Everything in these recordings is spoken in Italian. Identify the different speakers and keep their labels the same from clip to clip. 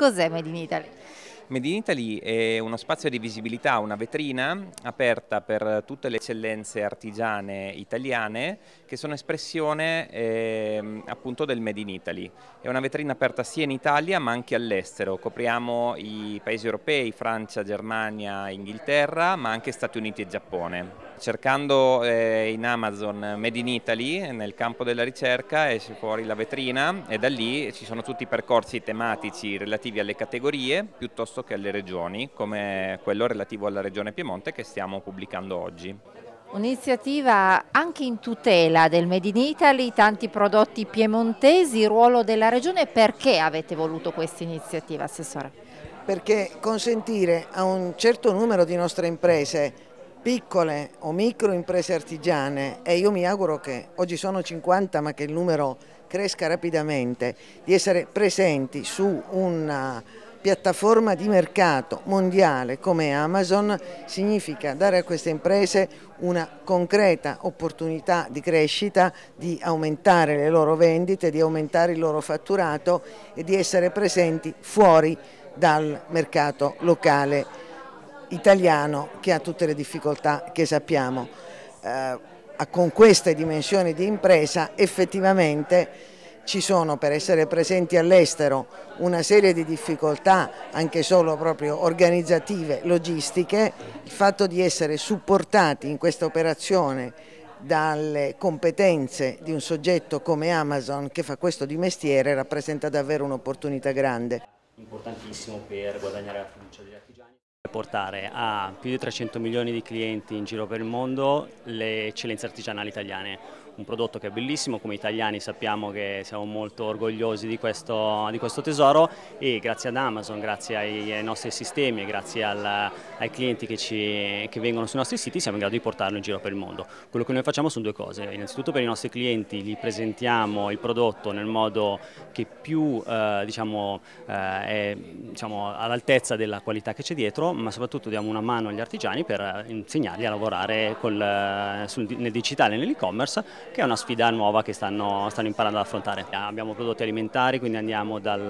Speaker 1: Cos'è Made in Italy?
Speaker 2: Made in Italy è uno spazio di visibilità, una vetrina aperta per tutte le eccellenze artigiane italiane che sono espressione eh, appunto del Made in Italy. È una vetrina aperta sia in Italia ma anche all'estero, copriamo i paesi europei, Francia, Germania, Inghilterra ma anche Stati Uniti e Giappone. Cercando eh, in Amazon Made in Italy nel campo della ricerca esce fuori la vetrina e da lì ci sono tutti i percorsi tematici relativi alle categorie piuttosto prezzo che alle regioni, come quello relativo alla regione Piemonte che stiamo pubblicando oggi.
Speaker 1: Un'iniziativa anche in tutela del Made in Italy, tanti prodotti piemontesi, ruolo della regione, perché avete voluto questa
Speaker 3: iniziativa Assessore? Perché consentire a un certo numero di nostre imprese, piccole o micro imprese artigiane, e io mi auguro che oggi sono 50 ma che il numero cresca rapidamente, di essere presenti su una piattaforma di mercato mondiale come Amazon significa dare a queste imprese una concreta opportunità di crescita, di aumentare le loro vendite, di aumentare il loro fatturato e di essere presenti fuori dal mercato locale italiano che ha tutte le difficoltà che sappiamo. Eh, con queste dimensioni di impresa effettivamente ci sono per essere presenti all'estero una serie di difficoltà anche solo proprio organizzative, logistiche, il fatto di essere supportati in questa operazione dalle competenze di un soggetto come Amazon che fa questo di mestiere rappresenta davvero un'opportunità grande.
Speaker 4: Importantissimo per guadagnare la fiducia degli artigiani. Portare a più di 300 milioni di clienti in giro per il mondo le eccellenze artigianali italiane un prodotto che è bellissimo, come italiani sappiamo che siamo molto orgogliosi di questo, di questo tesoro e grazie ad Amazon, grazie ai, ai nostri sistemi, grazie al, ai clienti che, ci, che, vengono sui nostri siti siamo in grado di portarlo in giro per il mondo. Quello che noi facciamo sono due cose, innanzitutto per i nostri clienti gli presentiamo il prodotto nel modo che più eh, diciamo, eh, è diciamo, all'altezza della qualità che c'è dietro, ma soprattutto diamo una mano agli artigiani per insegnargli a lavorare col, sul, nel digitale e nell'e-commerce che è una sfida nuova che stanno, stanno imparando ad affrontare. Abbiamo prodotti alimentari, quindi andiamo dal,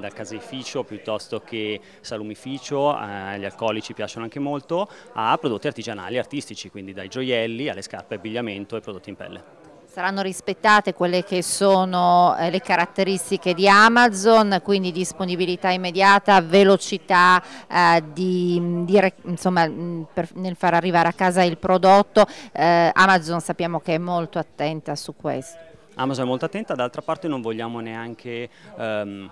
Speaker 4: dal caseificio piuttosto che salumificio, eh, gli alcolici piacciono anche molto, a prodotti artigianali, artistici, quindi dai gioielli alle scarpe, abbigliamento e prodotti in pelle.
Speaker 1: Saranno rispettate quelle che sono eh, le caratteristiche di Amazon, quindi disponibilità immediata, velocità eh, di, di, insomma, mm, per, nel far arrivare a casa il prodotto. Eh, Amazon sappiamo che è molto attenta su questo.
Speaker 4: Amazon è molto attenta, d'altra parte non vogliamo neanche... Ehm,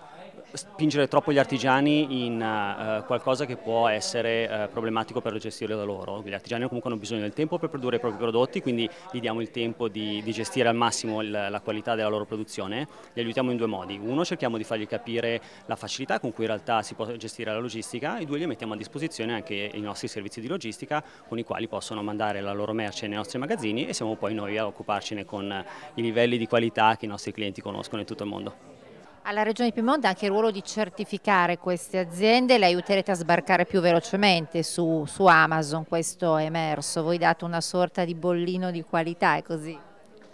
Speaker 4: spingere troppo gli artigiani in uh, qualcosa che può essere uh, problematico per gestire da loro. Gli artigiani comunque hanno bisogno del tempo per produrre i propri prodotti, quindi gli diamo il tempo di, di gestire al massimo il, la qualità della loro produzione. Li aiutiamo in due modi. Uno, cerchiamo di fargli capire la facilità con cui in realtà si può gestire la logistica e due, gli mettiamo a disposizione anche i nostri servizi di logistica con i quali possono mandare la loro merce nei nostri magazzini e siamo poi noi a occuparcene con i livelli di qualità che i nostri clienti conoscono in tutto il mondo.
Speaker 1: Alla Regione Piemonte anche il ruolo di certificare queste aziende, le aiuterete a sbarcare più velocemente su, su Amazon, questo è
Speaker 3: emerso, voi date una sorta di bollino di qualità, è così?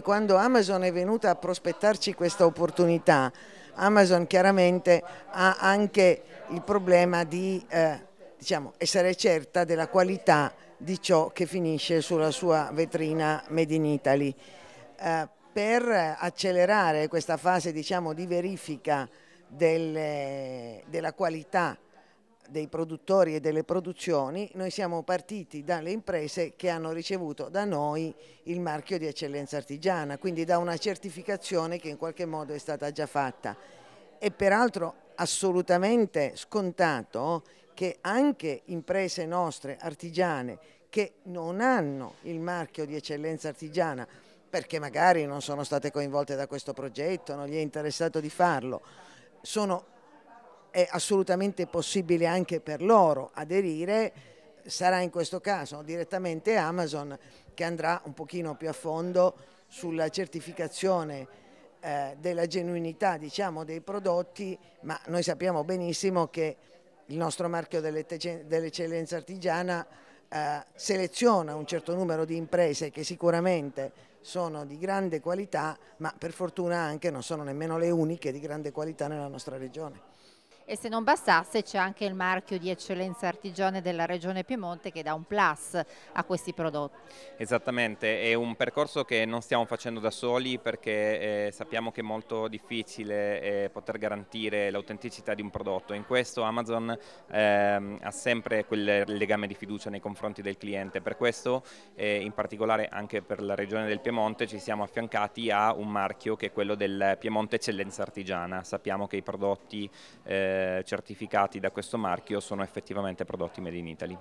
Speaker 3: Quando Amazon è venuta a prospettarci questa opportunità, Amazon chiaramente ha anche il problema di eh, diciamo, essere certa della qualità di ciò che finisce sulla sua vetrina Made in Italy. Eh, per accelerare questa fase diciamo, di verifica delle, della qualità dei produttori e delle produzioni, noi siamo partiti dalle imprese che hanno ricevuto da noi il marchio di eccellenza artigiana, quindi da una certificazione che in qualche modo è stata già fatta. E peraltro assolutamente scontato che anche imprese nostre artigiane che non hanno il marchio di eccellenza artigiana, perché magari non sono state coinvolte da questo progetto, non gli è interessato di farlo. Sono, è assolutamente possibile anche per loro aderire, sarà in questo caso direttamente Amazon che andrà un pochino più a fondo sulla certificazione eh, della genuinità diciamo, dei prodotti, ma noi sappiamo benissimo che il nostro marchio dell'eccellenza artigiana eh, seleziona un certo numero di imprese che sicuramente sono di grande qualità, ma per fortuna anche non sono nemmeno le uniche di grande qualità nella nostra regione
Speaker 1: e se non bastasse c'è anche il marchio di eccellenza artigiane della regione Piemonte che dà un plus a questi prodotti.
Speaker 2: Esattamente, è un percorso che non stiamo facendo da soli perché eh, sappiamo che è molto difficile eh, poter garantire l'autenticità di un prodotto, in questo Amazon eh, ha sempre quel legame di fiducia nei confronti del cliente, per questo eh, in particolare anche per la regione del Piemonte ci siamo affiancati a un marchio che è quello del Piemonte Eccellenza Artigiana, sappiamo che i prodotti eh, certificati da questo marchio sono effettivamente prodotti made in Italy.